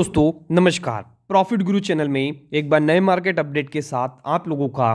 दोस्तों नमस्कार प्रॉफिट गुरु चैनल में एक बार नए मार्केट अपडेट के साथ आप लोगों का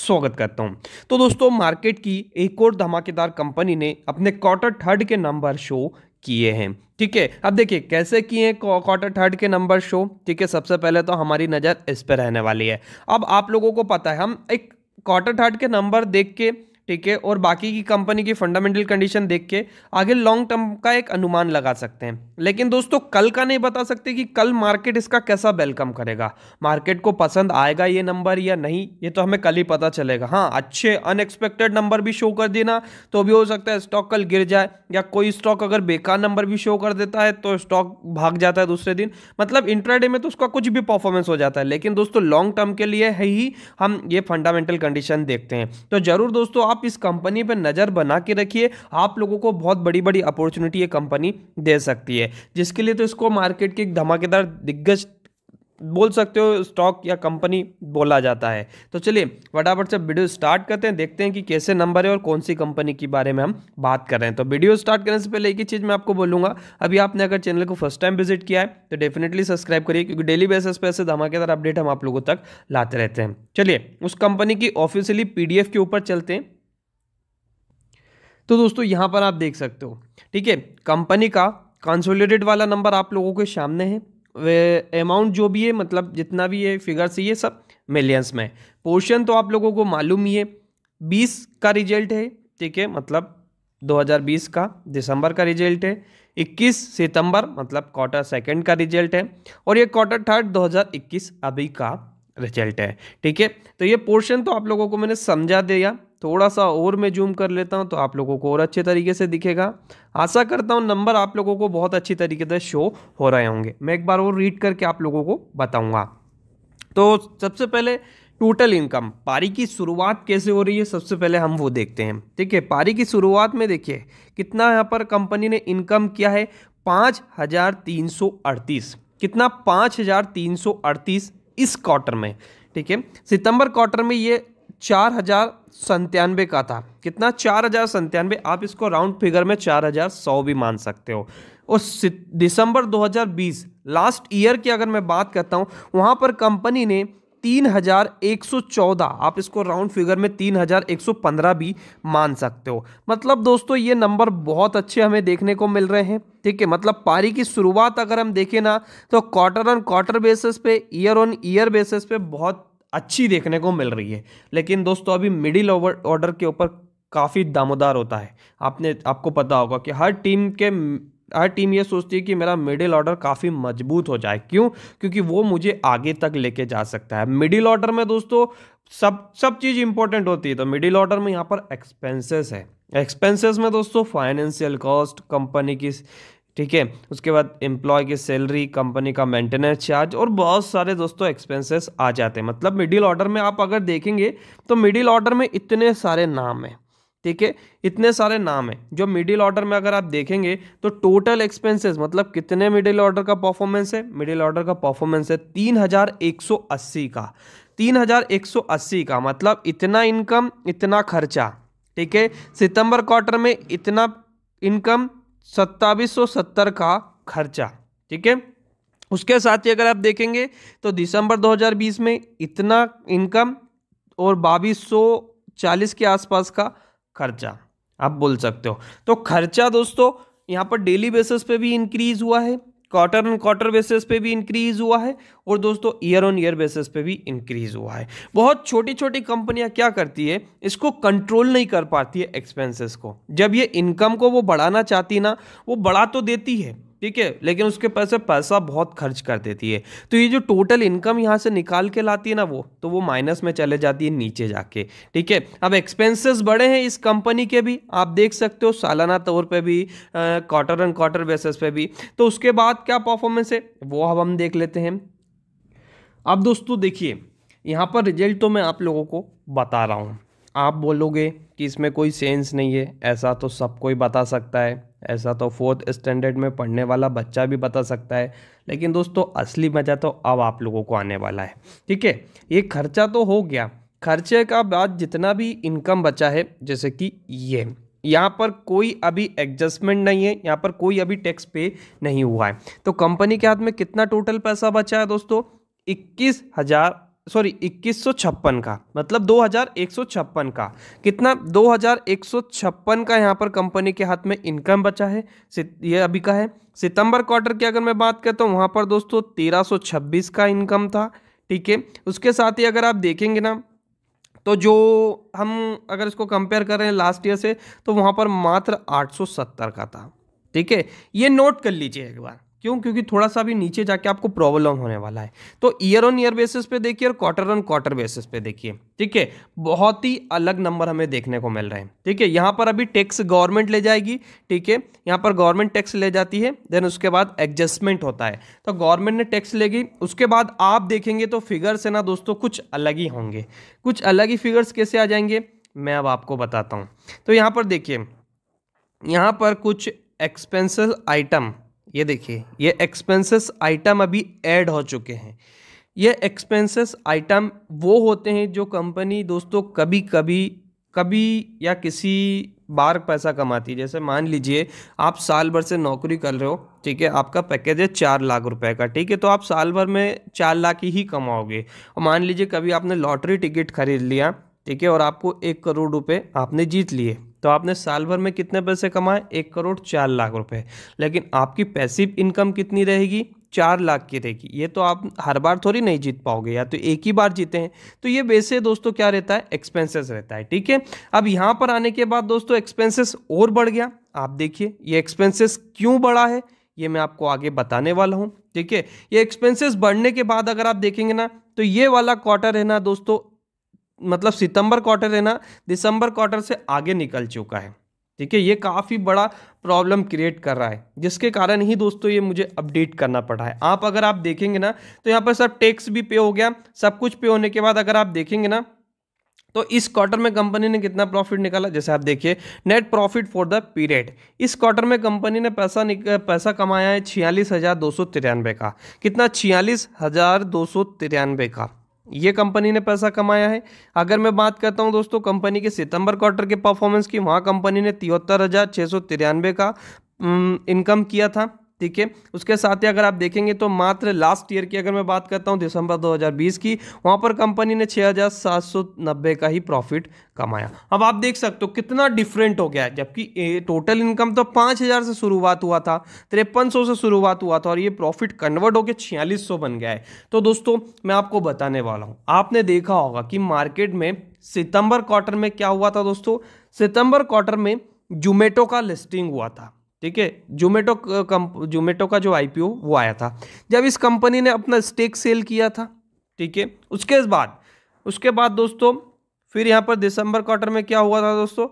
स्वागत करता हूं तो दोस्तों मार्केट की एक और धमाकेदार कंपनी ने अपने क्वार्टर थर्ड के नंबर शो किए हैं ठीक है अब देखिए कैसे किए हैं क्वार्टर थर्ड के नंबर शो ठीक है सबसे पहले तो हमारी नज़र इस पर रहने वाली है अब आप लोगों को पता है हम एक क्वार्टर थर्ड के नंबर देख के ठीक है और बाकी की कंपनी की फंडामेंटल कंडीशन देख के आगे लॉन्ग टर्म का एक अनुमान लगा सकते हैं लेकिन दोस्तों कल का नहीं बता सकते कि कल मार्केट इसका कैसा वेलकम करेगा मार्केट को पसंद आएगा ये नंबर या नहीं ये तो हमें कल ही पता चलेगा हाँ अच्छे अनएक्सपेक्टेड नंबर भी शो कर देना तो भी हो सकता है स्टॉक कल गिर जाए या कोई स्टॉक अगर बेकार नंबर भी शो कर देता है तो स्टॉक भाग जाता है दूसरे दिन मतलब इंट्राडे में तो उसका कुछ भी परफॉर्मेंस हो जाता है लेकिन दोस्तों लॉन्ग टर्म के लिए ही हम ये फंडामेंटल कंडीशन देखते हैं तो जरूर दोस्तों आप आप इस कंपनी पर नज़र बना के रखिए आप लोगों को बहुत बड़ी बड़ी अपॉर्चुनिटी ये कंपनी दे सकती है जिसके लिए तो इसको मार्केट के एक धमाकेदार दिग्गज बोल सकते हो स्टॉक या कंपनी बोला जाता है तो चलिए फटाफट से वीडियो स्टार्ट करते हैं देखते हैं कि कैसे नंबर है और कौन सी कंपनी के बारे में हम बात कर रहे हैं तो वीडियो स्टार्ट करने से पहले एक ही चीज़ मैं आपको बोलूँगा अभी आपने अगर चैनल को फर्स्ट टाइम विजिट किया है तो डेफिनेटली सब्सक्राइब करिए क्योंकि डेली बेसिस पर ऐसे धमाकेदार अपडेट हम आप लोगों तक लाते रहते हैं चलिए उस कंपनी की ऑफिशियली पी के ऊपर चलते हैं तो दोस्तों यहाँ पर आप देख सकते हो ठीक है कंपनी का कंसोलिडेटेड वाला नंबर आप लोगों के सामने है अमाउंट जो भी है मतलब जितना भी है फिगर्स ये सब मिलियंस में पोर्शन तो आप लोगों को मालूम ही है बीस का रिजल्ट है ठीक है मतलब 2020 का दिसंबर का रिजल्ट है 21 सितंबर मतलब क्वार्टर सेकंड का रिजल्ट है और ये क्वार्टर थर्ड 2021 अभी का रिजल्ट है ठीक है तो ये पोर्शन तो आप लोगों को मैंने समझा दिया थोड़ा सा और मैं जूम कर लेता हूँ तो आप लोगों को और अच्छे तरीके से दिखेगा आशा करता हूँ नंबर आप लोगों को बहुत अच्छी तरीके से शो हो रहे होंगे मैं एक बार और रीड करके आप लोगों को बताऊँगा तो सबसे पहले टोटल इनकम पारी की शुरुआत कैसे हो रही है सबसे पहले हम वो देखते हैं ठीक है पारी की शुरुआत में देखिए कितना यहाँ पर कंपनी ने इनकम किया है पाँच हज़ार तीन सौ अड़तीस कितना पाँच हज़ार तीन सौ अड़तीस इस क्वार्टर में ठीक है सितंबर क्वार्टर में ये चार हजार संतानवे का था कितना चार हजार संतानवे आप इसको राउंड फिगर में चार हजार सौ भी मान सकते हो और दिसंबर 2020 लास्ट ईयर की अगर मैं बात करता हूँ वहाँ पर कंपनी ने 3114 आप इसको राउंड फिगर में 3115 भी मान सकते हो मतलब दोस्तों ये नंबर बहुत अच्छे हमें देखने को मिल रहे हैं ठीक है मतलब पारी की शुरुआत अगर हम देखें ना तो क्वार्टर ऑन क्वार्टर बेसिस पे ईयर ऑन ईयर बेसिस पे बहुत अच्छी देखने को मिल रही है लेकिन दोस्तों अभी मिडिल ओवर ऑर्डर के ऊपर काफ़ी दामोदार होता है आपने आपको पता होगा कि हर टीम के हर टीम ये सोचती है कि मेरा मिडिल ऑर्डर काफ़ी मजबूत हो जाए क्यों क्योंकि वो मुझे आगे तक लेके जा सकता है मिडिल ऑर्डर में दोस्तों सब सब चीज़ इंपॉर्टेंट होती है तो मिडिल ऑर्डर में यहाँ पर एक्सपेंसेस है एक्सपेंसेस में दोस्तों फाइनेंशियल कॉस्ट कंपनी की ठीक है उसके बाद एम्प्लॉय की सैलरी कंपनी का मेंटेनेंस चार्ज और बहुत सारे दोस्तों एक्सपेंसेस आ जाते हैं मतलब मिडिल ऑर्डर में आप अगर देखेंगे तो मिडिल ऑर्डर में इतने सारे नाम हैं ठीक है इतने सारे नाम हैं जो मिडिल ऑर्डर में अगर आप देखेंगे तो टोटल एक्सपेंसेस मतलब कितने मिडिल ऑर्डर का परफॉर्मेंस है मिडिल ऑर्डर का परफॉर्मेंस है तीन हजार एक सौ अस्सी का तीन हजार एक सौ अस्सी का मतलब इतना इनकम इतना खर्चा ठीक है सितंबर क्वार्टर में इतना इनकम सत्ताईस का खर्चा ठीक है उसके साथ ही अगर आप देखेंगे तो दिसंबर 2020 में इतना इनकम और बाईस चालीस के आसपास का खर्चा आप बोल सकते हो तो खर्चा दोस्तों यहाँ पर डेली बेसिस पे भी इंक्रीज हुआ है क्वार्टर ऑन क्वार्टर बेसिस पे भी इंक्रीज हुआ है और दोस्तों ईयर ऑन ईयर बेसिस पे भी इंक्रीज हुआ है बहुत छोटी छोटी कंपनियां क्या करती है इसको कंट्रोल नहीं कर पाती है एक्सपेंसेस को जब ये इनकम को वो बढ़ाना चाहती ना वो बढ़ा तो देती है ठीक है लेकिन उसके पैसे पैसा बहुत खर्च कर देती है तो ये जो टोटल इनकम यहाँ से निकाल के लाती है ना वो तो वो माइनस में चले जाती है नीचे जाके ठीक है अब एक्सपेंसेस बड़े हैं इस कंपनी के भी आप देख सकते हो सालाना तौर पे भी क्वार्टर एंड क्वार्टर बेसिस पे भी तो उसके बाद क्या परफॉर्मेंस है वो अब हम देख लेते हैं अब दोस्तों देखिए यहाँ पर रिजल्ट तो मैं आप लोगों को बता रहा हूँ आप बोलोगे कि इसमें कोई सेंस नहीं है ऐसा तो सब कोई बता सकता है ऐसा तो फोर्थ स्टैंडर्ड में पढ़ने वाला बच्चा भी बता सकता है लेकिन दोस्तों असली मज़ा तो अब आप लोगों को आने वाला है ठीक है ये खर्चा तो हो गया खर्चे का बाद जितना भी इनकम बचा है जैसे कि ये यहाँ पर कोई अभी एडजस्टमेंट नहीं है यहाँ पर कोई अभी टैक्स पे नहीं हुआ है तो कंपनी के हाथ में कितना टोटल पैसा बचा है दोस्तों इक्कीस हज़ार सॉरी इक्कीस का मतलब दो का कितना दो का यहाँ पर कंपनी के हाथ में इनकम बचा है ये अभी का है सितंबर क्वार्टर की अगर मैं बात करता हूँ तो वहाँ पर दोस्तों 1326 का इनकम था ठीक है उसके साथ ही अगर आप देखेंगे ना तो जो हम अगर इसको कंपेयर कर रहे हैं लास्ट ईयर से तो वहाँ पर मात्र 870 का था ठीक है ये नोट कर लीजिए एक बार क्यों क्योंकि थोड़ा सा भी नीचे जाके आपको प्रॉब्लम होने वाला है तो ईयर ऑन ईयर बेसिस पे देखिए और क्वार्टर ऑन क्वार्टर बेसिस पे देखिए ठीक है बहुत ही अलग नंबर हमें देखने को मिल रहे हैं ठीक है यहाँ पर अभी टैक्स गवर्नमेंट ले जाएगी ठीक है यहाँ पर गवर्नमेंट टैक्स ले जाती है देन उसके बाद एडजस्टमेंट होता है तो गवर्नमेंट ने टैक्स लेगी उसके बाद आप देखेंगे तो फिगर्स है ना दोस्तों कुछ अलग ही होंगे कुछ अलग ही फिगर्स कैसे आ जाएंगे मैं अब आपको बताता हूँ तो यहाँ पर देखिए यहाँ पर कुछ एक्सपेंसिव आइटम ये देखिए ये एक्सपेंसेस आइटम अभी ऐड हो चुके हैं ये एक्सपेंसेस आइटम वो होते हैं जो कंपनी दोस्तों कभी कभी कभी या किसी बार पैसा कमाती है जैसे मान लीजिए आप साल भर से नौकरी कर रहे हो ठीक है आपका पैकेज है चार लाख रुपए का ठीक है तो आप साल भर में चार लाख ही कमाओगे और मान लीजिए कभी आपने लॉटरी टिकट खरीद लिया ठीक है और आपको एक करोड़ रुपए आपने जीत लिए तो आपने साल भर में कितने पैसे कमाए एक करोड़ चार लाख रुपए लेकिन आपकी पैसिव इनकम कितनी रहेगी चार लाख की रहेगी ये तो आप हर बार थोड़ी नहीं जीत पाओगे या तो एक ही बार जीते हैं तो ये वैसे दोस्तों क्या रहता है एक्सपेंसेस रहता है ठीक है अब यहाँ पर आने के बाद दोस्तों एक्सपेंसेस और बढ़ गया आप देखिए ये एक्सपेंसेस क्यों बढ़ा है ये मैं आपको आगे बताने वाला हूँ ठीक है ये एक्सपेंसेस बढ़ने के बाद अगर आप देखेंगे ना तो ये वाला क्वार्टर है ना दोस्तों मतलब सितंबर क्वार्टर है ना दिसंबर क्वार्टर से आगे निकल चुका है ठीक है ये काफ़ी बड़ा प्रॉब्लम क्रिएट कर रहा है जिसके कारण ही दोस्तों ये मुझे अपडेट करना पड़ा है आप अगर आप देखेंगे ना तो यहाँ पर सब टैक्स भी पे हो गया सब कुछ पे होने के बाद अगर आप देखेंगे ना तो इस क्वार्टर में कंपनी ने कितना प्रॉफिट निकाला जैसे आप देखिए net profit for the period इस क्वार्टर में कंपनी ने पैसा निक, पैसा कमाया है छियालीस हज़ार दो सौ का कितना छियालीस हज़ार दो सौ तिरानवे का ये कंपनी ने पैसा कमाया है अगर मैं बात करता हूँ दोस्तों कंपनी के सितंबर क्वार्टर के परफॉर्मेंस की वहाँ कंपनी ने तिहत्तर हज़ार सौ का इनकम किया था ठीक है उसके साथ ही अगर आप देखेंगे तो मात्र लास्ट ईयर की अगर मैं बात करता हूँ दिसंबर 2020 की वहाँ पर कंपनी ने 6,790 का ही प्रॉफिट कमाया अब आप देख सकते हो कितना डिफरेंट हो गया है जबकि टोटल इनकम तो 5,000 से शुरुआत हुआ था तिरपन से शुरुआत हुआ था और ये प्रॉफिट कन्वर्ट होकर छियालीस बन गया है तो दोस्तों मैं आपको बताने वाला हूँ आपने देखा होगा कि मार्केट में सितंबर क्वार्टर में क्या हुआ था दोस्तों सितंबर क्वार्टर में जोमेटो का लिस्टिंग हुआ था ठीक है जोमेटो जोमेटो का जो आईपीओ वो आया था जब इस कंपनी ने अपना स्टेक सेल किया था ठीक है उसके बाद उसके बाद दोस्तों फिर यहाँ पर दिसंबर क्वार्टर में क्या हुआ था दोस्तों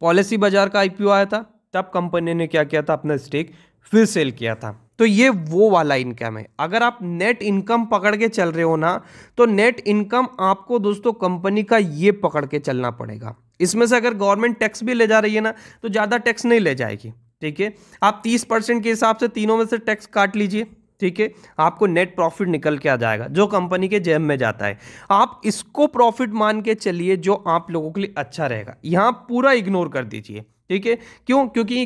पॉलिसी बाजार का आईपीओ आया था तब कंपनी ने क्या किया था अपना स्टेक फिर सेल किया था तो ये वो वाला इनकम है अगर आप नेट इनकम पकड़ के चल रहे हो ना तो नेट इनकम आपको दोस्तों कंपनी का ये पकड़ के चलना पड़ेगा इसमें से अगर गवर्नमेंट टैक्स भी ले जा रही है ना तो ज़्यादा टैक्स नहीं ले जाएगी ठीक है आप तीस परसेंट के हिसाब से तीनों में से टैक्स काट लीजिए ठीक है आपको नेट प्रॉफिट निकल के आ जाएगा जो कंपनी के जेब में जाता है आप इसको प्रॉफिट मान के चलिए जो आप लोगों के लिए अच्छा रहेगा यहाँ पूरा इग्नोर कर दीजिए ठीक है क्यों क्योंकि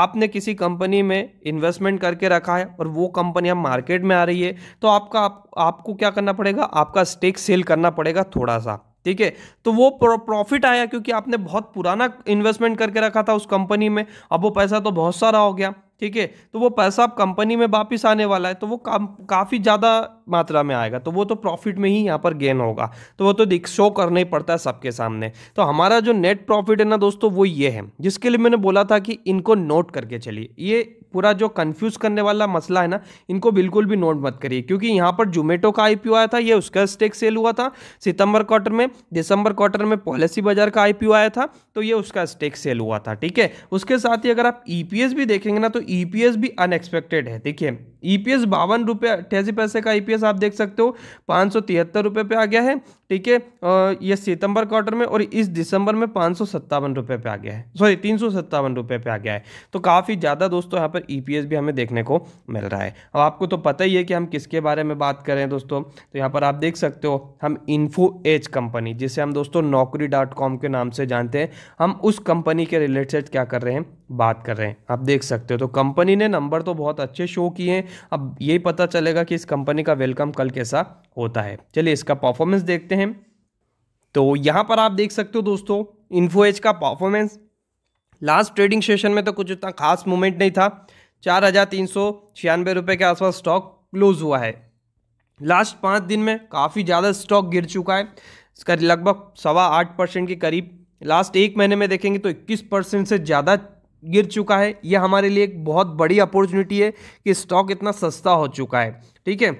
आपने किसी कंपनी में इन्वेस्टमेंट करके रखा है और वो कंपनी अब मार्केट में आ रही है तो आपका आप, आपको क्या करना पड़ेगा आपका स्टेक सेल करना पड़ेगा थोड़ा सा ठीक है तो वो प्रॉफिट आया क्योंकि आपने बहुत पुराना इन्वेस्टमेंट करके रखा था उस कंपनी में अब वो पैसा तो बहुत सारा हो गया ठीक है तो वो पैसा आप कंपनी में वापस आने वाला है तो वो काम काफ़ी ज़्यादा मात्रा में आएगा तो वो तो प्रॉफिट में ही यहाँ पर गेन होगा तो वो तो शो करना ही पड़ता है सबके सामने तो हमारा जो नेट प्रॉफिट है ना दोस्तों वो ये है जिसके लिए मैंने बोला था कि इनको नोट करके चलिए ये पूरा जो कन्फ्यूज़ करने वाला मसला है ना इनको बिल्कुल भी नोट मत करिए क्योंकि यहाँ पर जोमेटो का आई आया था ये उसका स्टेक सेल हुआ था सितंबर क्वार्टर में दिसंबर क्वार्टर में पॉलिसी बाजार का आई आया था तो ये उसका स्टेक सेल हुआ था ठीक है उसके साथ ही अगर आप ई e भी देखेंगे ना तो ईपीएस e भी अनएक्सपेक्टेड है देखिए ईपीएस e बावन रुपये अट्ठासी पैसे का ईपीएस e आप देख सकते हो पाँच सौ तिहत्तर रुपये पे आ गया है ठीक है ये सितंबर क्वार्टर में और इस दिसंबर में पाँच सौ सत्तावन रुपये पे आ गया है सॉरी तीन सौ सत्तावन रुपये पे आ गया है तो काफ़ी ज़्यादा दोस्तों यहाँ पर ईपीएस e भी हमें देखने को मिल रहा है अब आपको तो पता ही है कि हम किसके बारे में बात करें दोस्तों तो यहाँ पर आप देख सकते हो हम इन्फो एज कंपनी जिसे हम दोस्तों नौकरी डॉट कॉम के नाम से जानते हैं हम उस कंपनी के रिलेटेड क्या कर रहे हैं बात कर रहे हैं आप देख सकते हो तो कंपनी ने नंबर तो बहुत अच्छे शो किए हैं अब यही पता चलेगा कि इस कंपनी का वेलकम कल कैसा होता है चलिए इसका परफॉर्मेंस देखते हैं हैं तो यहाँ पर आप देख सकते हो दोस्तों इन्फो एज का परफॉर्मेंस लास्ट ट्रेडिंग सेशन में तो कुछ उतना खास मूवमेंट नहीं था चार हज़ार तीन सौ छियानवे रुपये के आसपास स्टॉक क्लोज हुआ है लास्ट पाँच दिन में काफ़ी ज़्यादा स्टॉक गिर चुका है इसका लगभग सवा आठ परसेंट के करीब लास्ट एक महीने में देखेंगे तो इक्कीस परसेंट से ज़्यादा गिर चुका है यह हमारे लिए एक बहुत बड़ी अपॉर्चुनिटी है कि स्टॉक इतना सस्ता हो चुका है ठीक है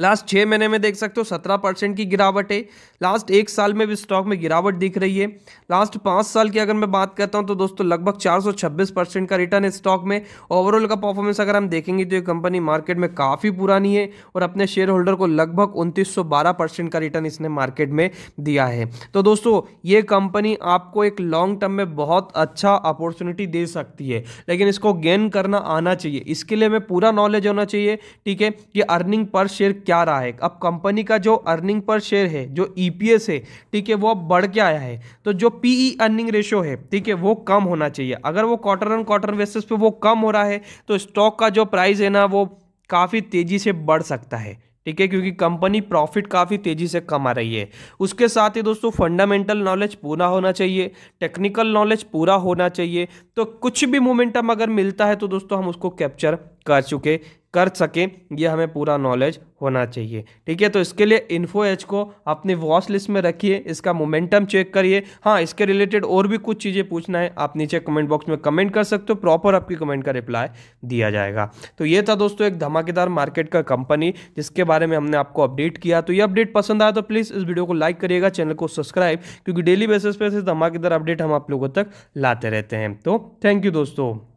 लास्ट छः महीने में देख सकते हो सत्रह परसेंट की गिरावट है लास्ट एक साल में भी स्टॉक में गिरावट दिख रही है लास्ट पाँच साल की अगर मैं बात करता हूँ तो दोस्तों लगभग चार सौ छब्बीस परसेंट का रिटर्न है स्टॉक में ओवरऑल का परफॉर्मेंस अगर हम देखेंगे तो ये कंपनी मार्केट में काफ़ी पुरानी है और अपने शेयर होल्डर को लगभग उनतीस का रिटर्न इसने मार्केट में दिया है तो दोस्तों ये कंपनी आपको एक लॉन्ग टर्म में बहुत अच्छा अपॉर्चुनिटी दे सकती है लेकिन इसको गेन करना आना चाहिए इसके लिए हमें पूरा नॉलेज होना चाहिए ठीक है कि अर्निंग पर शेयर क्या रहा है अब कंपनी का जो अर्निंग पर शेयर है जो ईपीएस e है ठीक है वो अब बढ़ के आया है तो जो पीई अर्निंग रेशो है ठीक है वो कम होना चाहिए अगर वो क्वार्टर ऑन क्वार्टर बेसिस पे वो कम हो रहा है तो स्टॉक का जो प्राइस है ना वो काफ़ी तेज़ी से बढ़ सकता है ठीक है क्योंकि कंपनी प्रॉफिट काफ़ी तेज़ी से कमा रही है उसके साथ ही दोस्तों फंडामेंटल नॉलेज पूरा होना चाहिए टेक्निकल नॉलेज पूरा होना चाहिए तो कुछ भी मोमेंटम अगर मिलता है तो दोस्तों हम उसको कैप्चर कर चुके कर सकें यह हमें पूरा नॉलेज होना चाहिए ठीक है तो इसके लिए इन्फो एच को अपनी वॉच लिस्ट में रखिए इसका मोमेंटम चेक करिए हाँ इसके रिलेटेड और भी कुछ चीज़ें पूछना है आप नीचे कमेंट बॉक्स में कमेंट कर सकते हो प्रॉपर आपकी कमेंट का रिप्लाई दिया जाएगा तो ये था दोस्तों एक धमाकेदार मार्केट का कंपनी जिसके बारे में हमने आपको अपडेट किया तो ये अपडेट पसंद आया तो प्लीज़ इस वीडियो को लाइक करिएगा चैनल को सब्सक्राइब क्योंकि डेली बेसिस पर धमाकेदार अपडेट हम आप लोगों तक लाते रहते हैं तो थैंक यू दोस्तों